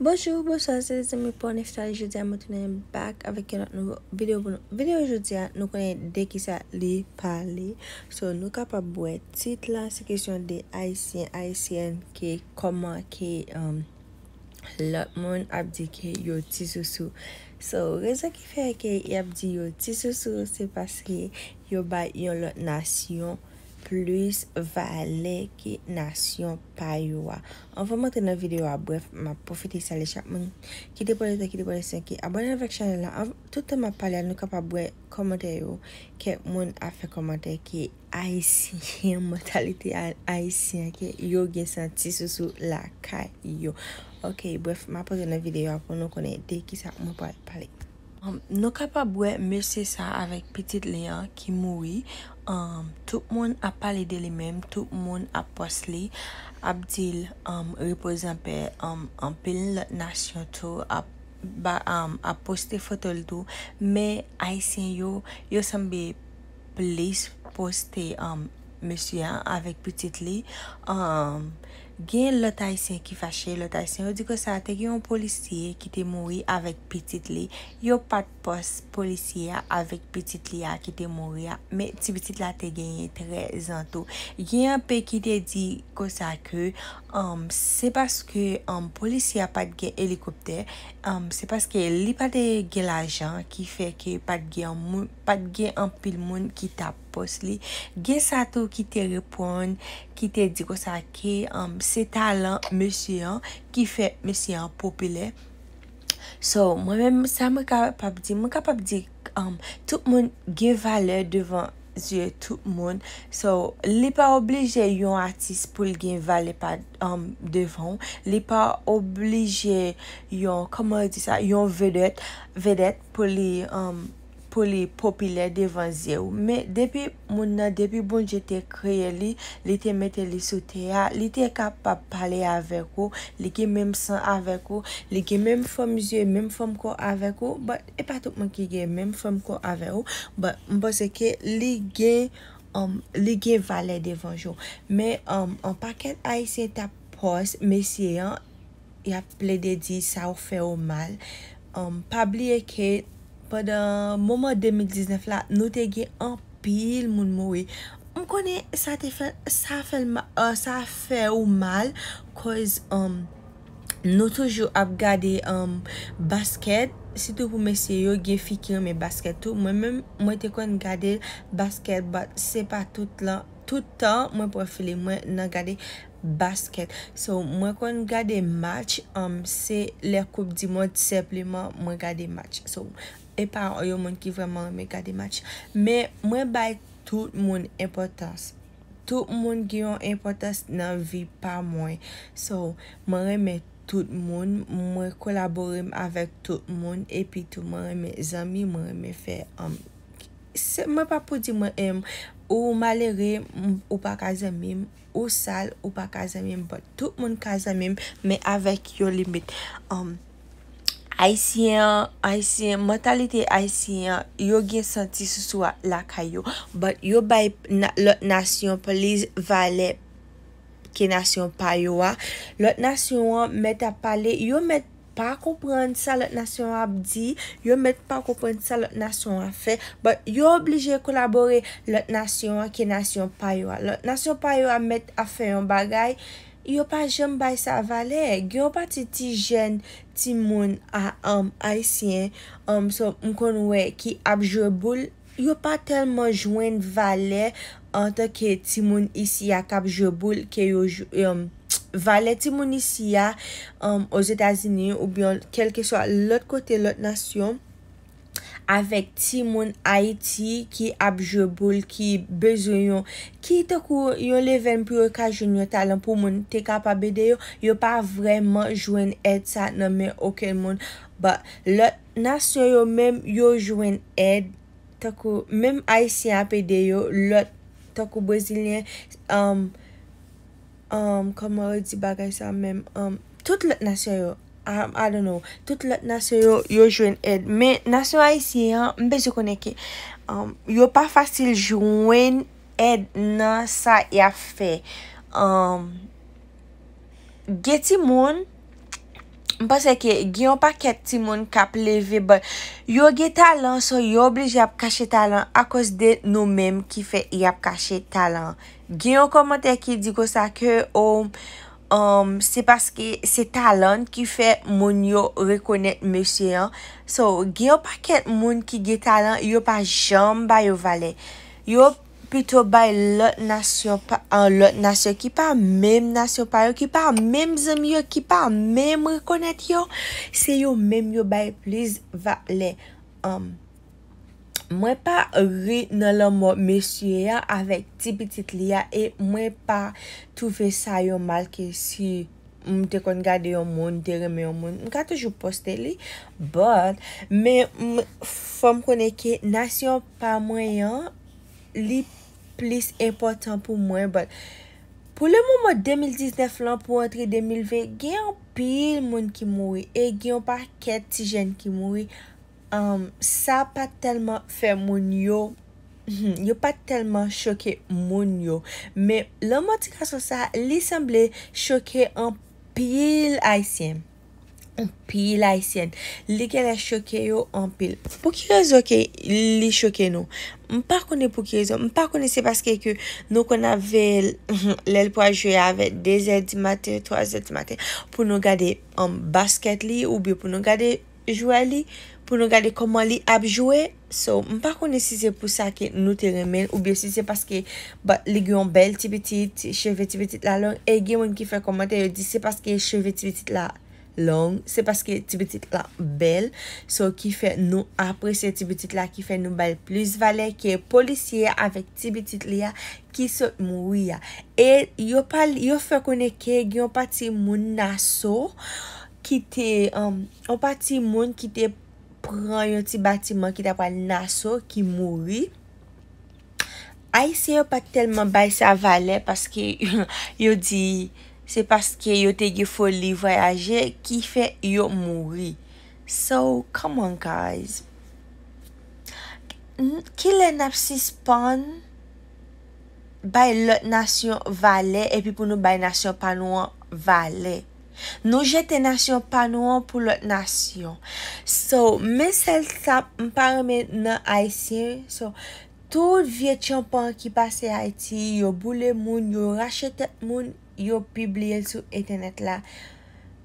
Bojjou, bojso, se se mi pon, e fta li joudia moutounen bak avèk yon nou videyo joudia nou konen dek isa li pali. So nou ka pa bwè tit lan, se kesyon de Aisyen, Aisyen ke koman ke lòt moun ap di ke yon tisosou. So rezon ki fè ke yon ap di yon tisosou se paske yon bay yon lòt nasyon. plus vale ki nasyon payouwa. On va mwote nan videyo a, bref, ma poufite sa lechap mwen. Kite pwole se, kite pwole se, abonan vek chanel la. Toute ma pale an, nou ka pa bwe komante yo, ke moun a fe komante ki, Aisyen, modalite an, Aisyen, yo gen santi sou sou la kayo. Ok, bref, ma pwote nan videyo a, pou nou konen dey ki sa mwote pale. Nou ka pa bwe, mersi sa, avek petit leyan ki moui. Um, tout moun ap pale de li menm, tout moun ap pos li. Abdil, um, reposanpe, an pil um, nasyon tou, ap poste fotol tou. Me, aysen yo, yo sanbe plis poste mèsyan avèk pwetit li. Gen lotaysyen ki fache, lotaysyen ou di ko sa te gen yon polisye ki te mouri avèk pitit li. Yo pat pos polisye avèk pitit li a ki te mouri a, me ti pitit la te gen yon tre zanto. Gen apè ki te di ko sa ke, um, se paske an um, polisye pat gen helikopter, um, se paske li pat gen la jan ki feke pat gen an pil moun ki tap. pos li. Gen sato ki te repon, ki te di kosa ki um, se talan mèsyan ki fe mèsyan popile. So, mwen mè sa mè kapap di, mè kapap di um, tout moun gen vale devan zye tout moun. So, li pa oblije yon artist pou gen vale pa um, devan. Li pa oblije yon, kama di sa, yon vedet, vedet pou li, amm, pou li popile devan zye ou. Me depi moun nan, depi bon jete kreye li, li te mette li sou teya, li te kapap pale avek ou, li gen menm san avek ou, li gen menm fom zye, menm fom ko avek ou, bat epatout moun ki gen menm fom ko avek ou, bat mbose ke li gen, um, li gen vale devan zyo. Me um, an paket a ese ta pos, mesye an, ya ple de di sa ou fe ou mal, an um, pabliye ke, Pad mouman 2019 la, nou te gen an pil moun mouwe. M konen sa te fen, sa fe ou mal, kouz um, nou toujou ap gade um, basket, sitou pou mè se yo gen fikir mè basket tou. Mwen mè mwen te kon gade basket, bat se pa tout lan, tout tan mwen profile mwen nan gade basket. So mwen kon gade match, um, se lè koup di mwen sepleman mwen gade match. So... E pa yon moun ki vreman mwen gade match. Me mwen bay tout moun importans. Tout moun ki yon importans nan vi pa mwen. So mwen reme tout moun. Mwen kolaborim avek tout moun. E pi tout mwen reme zami mwen reme fe. Mwen pa pou di mwen em. Ou malere ou pa kazamim. Ou sal ou pa kazamim. Bon, tout moun kazamim me avek yon limit. Um, Aisyen, aisyen, mentalite aisyen, yo gen senti se swa la kayo. But yo bay lot nasyon poliz vale ke nasyon paywa. Lot nasyon met ap pale, yo met pa kouprend sa lot nasyon ap di, yo met pa kouprend sa lot nasyon ap fe. But yo oblije kolabore lot nasyon ke nasyon paywa. Lot nasyon paywa met ap fe yon bagay. Yo pa jenm bay sa vale, gyo pa ti ti jen ti moun a aisyen, m konwe ki apjeboul. Yo pa telman jwen vale anta ki ti moun isya kapjeboul, ki yo um, vale ti moun isya um, o zetazini ou byon kelke swa lot kote lot nasyon. Avèk ti moun Haiti ki apjouboul, ki bezon yon. Ki takou yon leve mpyo ka joun yon talan pou moun te kapabede yo. Yo pa vreman jwen ed sa nan men okèl moun. But lot nasyo yo mèm yo jwen ed takou mèm Haitien apede yo lot takou Brazilien. Um, um, Kama o di bagay sa mèm. Um, tout lot nasyo yo. Um, I don't know. Tout le nasyo yo jwen ed. Me nasyo a isi, an, mbe jokone ke, um, yo pa fasil jwen ed nan sa yap fe. Um, ge ti moun, mpase ke, genyo pa ket ti moun kap leve, yo ge talan, so yo oblij yap kache talan, akos de nou menm ki fe yap kache talan. Genyo komante ki di go sa ke, an, oh, Om, um, se paske se talan ki fe moun yo rekonet mesye an. So, geyo pa ket moun ki ge talan, yo pa jom bayo vale. Yo pito bay lot nasyon, an lot nasyon ki pa mèm nasyon payo, ki pa mèm zemyo, ki pa mèm rekonet yo. Se yo mèm yo bay pliz vale, om. Um, Mwen pa ri nan lan mwen mesye ya avek ti bitit li ya E mwen pa touve sa yo mal ke si mwen te kon gade yo moun, te reme yo moun Mwen ka toujou poste li Bon, men fom konen ke nasyon pa mwen yan Li plis important pou mwen Bon, pou le moun mwen 2019 lan pou antre 2020 Gye yon pil moun ki moui E gye yon pa ket ti jen ki moui Um, sa pa telman fè moun yo yo pa telman choke moun yo me la motika sa sa li semble choke an pil aisyen an pil aisyen li gen la choke yo an pil pou ki yo zoke li choke nou m pa kone pou ki yo zoke m pa kone se baske ki nou kon ave lel pou a jwe ave 2 eti mate, 3 eti mate pou nou gade an basket li ou bi pou nou gade jwe li pou nou gade koman li apjouwe. So, mpa kone si se pou sa ki nou te remen, oube si se paske li gwen bel tibetit, cheve tibetit la long, e gwen ki fe komante yo di, se paske cheve tibetit la long, se paske tibetit la bel, so ki fe nou apre se tibetit la, ki fe nou bel plus vale, ki e polisye avet tibetit li ya, ki se mou ya. E yo fe kone ke gwen pati moun naso, ki te, um, o pati moun ki te polisye, pran yon ti batiman ki ta pa naso ki mouri. Ay se yo pa telman bay sa vale paske yo di se paske yo te ge foli voyaje ki fe yo mouri. So, come on guys. Ki le napsi span bay lot nasyon vale e pi pou nou bay nasyon panwa vale. Nou jete nasyon pa nou an pou lot nasyon So, mesel sa mparemen nan Aisyen So, tout vie tchampan ki pase Aisyen Yo boule moun, yo rachete moun Yo pibliye sou etenet la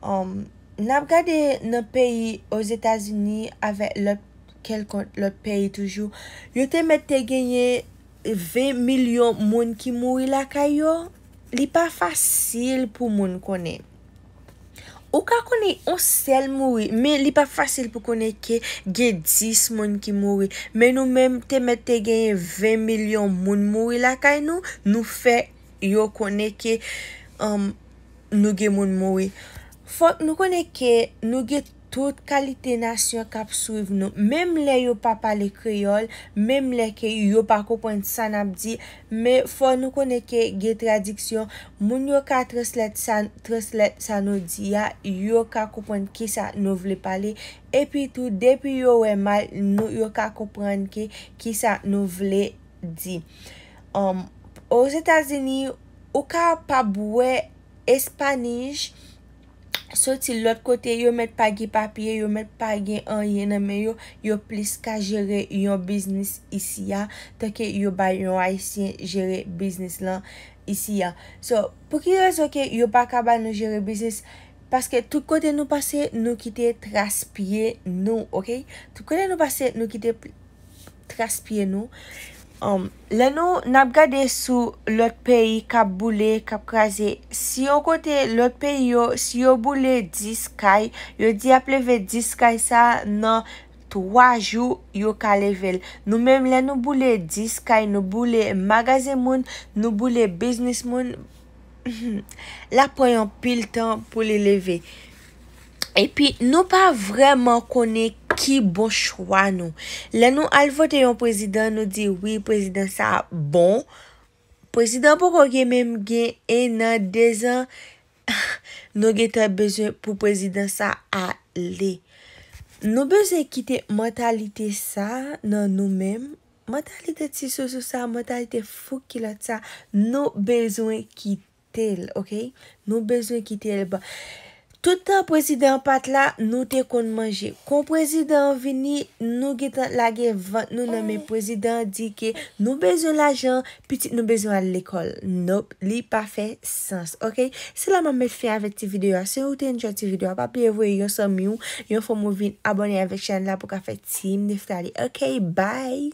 Om, um, nap gade nan peyi Oz Etasini avek lot peyi toujou Yo te mette genye 20 milyon moun ki moui la kayo Li pa fasil pou moun konen Ou ka kone yon sel moui Me li pa fasil pou kone ke Ge 10 moun ki moui Me nou men te mette genye 20 milyon moun moui la kay nou Nou fe yo kone ke um, Nou ge moun moui Fok nou kone ke Nou ge 10 milyon moun moui tout kalite nasyon kap suiv nou. Mem le yo pa pale kriol, mem le ke yo pa kopwen san ap di, me fo nou koneke ge tradiksyon, moun yo ka treslet san odiya, yo ka kopwen ki sa nou vle pale, epi tou, depi yo we mal, nou yo ka kopwen ki sa nou vle di. Um, ou zetazeni, ou ka pa bwe espanij, Sot si lot kote yo met pagi papye, yo met pagi an yen ame yo, yo plis ka jere yon biznis isi ya. Tenke yo bay yon aisyen jere biznis lan isi ya. So, pou ki rezo ke yo baka bay nou jere biznis, paske tout kote nou pase, nou kite tras piye nou, ok? Tout kote nou pase, nou kite tras piye nou. La nou nap gade sou lot peyi kap boulè, kap kaze. Si yo kote lot peyi yo, si yo boulè 10 kay, yo di ap leve 10 kay sa nan 3 jou yo ka level. Nou menm la nou boulè 10 kay, nou boulè magazè moun, nou boulè biznis moun. La preyon pil tan pou li leve. E pi nou pa vreman konek. Ki bon chwa nou? La nou alvote yon prezident nou di, Oui, prezident sa bon. Prezident pou kou gen menm gen ena dezen, Nou gen te bezwen pou prezident sa ale. Nou bezwen kite mentalite sa nan nou menm. Mentalite ti sou sou sa, mentalite fou ki la sa. Nou bezwen kite el, ok? Nou bezwen kite el ba. Tout an prezident pat la, nou te kon manje. Kon prezident vini, nou gitant lage vant. Nou name prezident di ke nou bezon la jan, pitit nou bezon al l'ekol. Nope, li pa fe sens, ok? Se la man met fe avet ti videyo, se ou te nje ti videyo, apapyevwe yon som yon, yon fomou vin abonye avet chan la pou ka fe tim ne fta li. Ok, bye!